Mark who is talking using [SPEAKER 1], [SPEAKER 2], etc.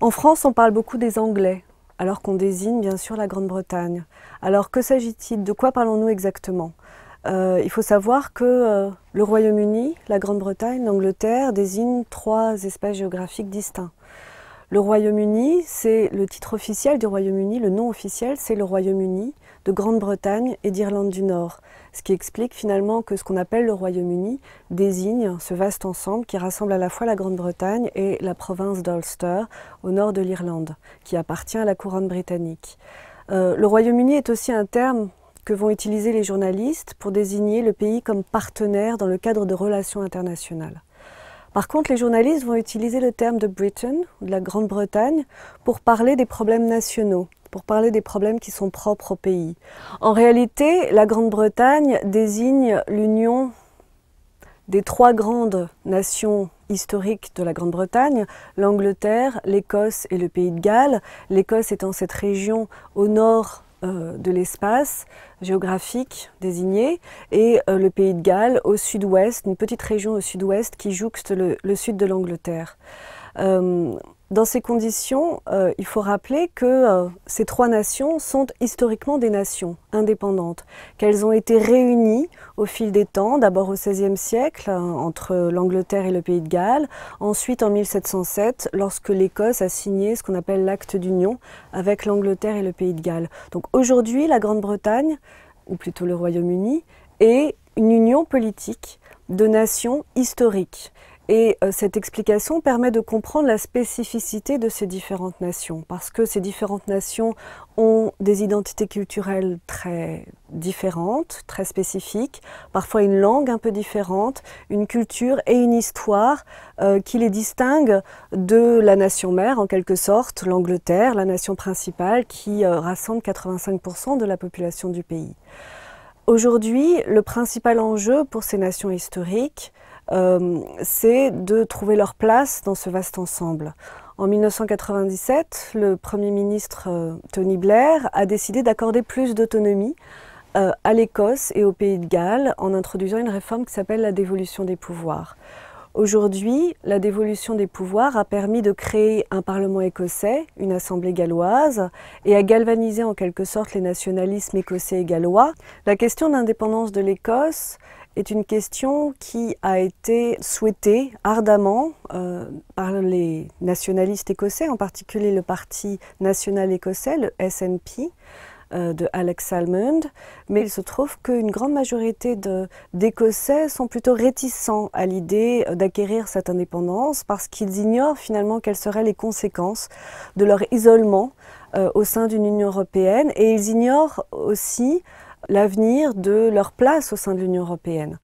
[SPEAKER 1] En France, on parle beaucoup des Anglais, alors qu'on désigne bien sûr la Grande-Bretagne. Alors que s'agit-il De quoi parlons-nous exactement euh, Il faut savoir que euh, le Royaume-Uni, la Grande-Bretagne, l'Angleterre désignent trois espaces géographiques distincts. Le Royaume-Uni, c'est le titre officiel du Royaume-Uni, le nom officiel, c'est le Royaume-Uni de Grande-Bretagne et d'Irlande du Nord, ce qui explique finalement que ce qu'on appelle le Royaume-Uni désigne ce vaste ensemble qui rassemble à la fois la Grande-Bretagne et la province d'Ulster au nord de l'Irlande, qui appartient à la couronne britannique. Euh, le Royaume-Uni est aussi un terme que vont utiliser les journalistes pour désigner le pays comme partenaire dans le cadre de relations internationales. Par contre, les journalistes vont utiliser le terme de Britain ou de la Grande-Bretagne pour parler des problèmes nationaux, pour parler des problèmes qui sont propres au pays. En réalité, la Grande-Bretagne désigne l'union des trois grandes nations historiques de la Grande-Bretagne, l'Angleterre, l'Écosse et le Pays de Galles. L'Écosse étant cette région au nord euh, de l'espace géographique désigné, et euh, le Pays de Galles au sud-ouest, une petite région au sud-ouest qui jouxte le sud de l'Angleterre. Euh, dans ces conditions, euh, il faut rappeler que euh, ces trois nations sont historiquement des nations indépendantes, qu'elles ont été réunies au fil des temps, d'abord au XVIe siècle, entre l'Angleterre et le Pays de Galles, ensuite en 1707, lorsque l'Écosse a signé ce qu'on appelle l'acte d'union avec l'Angleterre et le Pays de Galles. Donc aujourd'hui, la Grande-Bretagne, ou plutôt le Royaume-Uni, est une union politique de nations historiques. Et euh, cette explication permet de comprendre la spécificité de ces différentes nations, parce que ces différentes nations ont des identités culturelles très différentes, très spécifiques, parfois une langue un peu différente, une culture et une histoire euh, qui les distinguent de la nation mère, en quelque sorte, l'Angleterre, la nation principale qui euh, rassemble 85% de la population du pays. Aujourd'hui, le principal enjeu pour ces nations historiques, euh, c'est de trouver leur place dans ce vaste ensemble. En 1997, le Premier ministre euh, Tony Blair a décidé d'accorder plus d'autonomie euh, à l'Écosse et au Pays de Galles en introduisant une réforme qui s'appelle la dévolution des pouvoirs. Aujourd'hui, la dévolution des pouvoirs a permis de créer un Parlement écossais, une Assemblée galloise, et a galvanisé en quelque sorte les nationalismes écossais et gallois. La question d'indépendance de l'Écosse est une question qui a été souhaitée ardemment euh, par les nationalistes écossais, en particulier le Parti national écossais, le SNP, euh, de Alex Salmond. Mais il se trouve qu'une grande majorité d'Écossais sont plutôt réticents à l'idée d'acquérir cette indépendance parce qu'ils ignorent finalement quelles seraient les conséquences de leur isolement euh, au sein d'une Union européenne et ils ignorent aussi l'avenir de leur place au sein de l'Union européenne.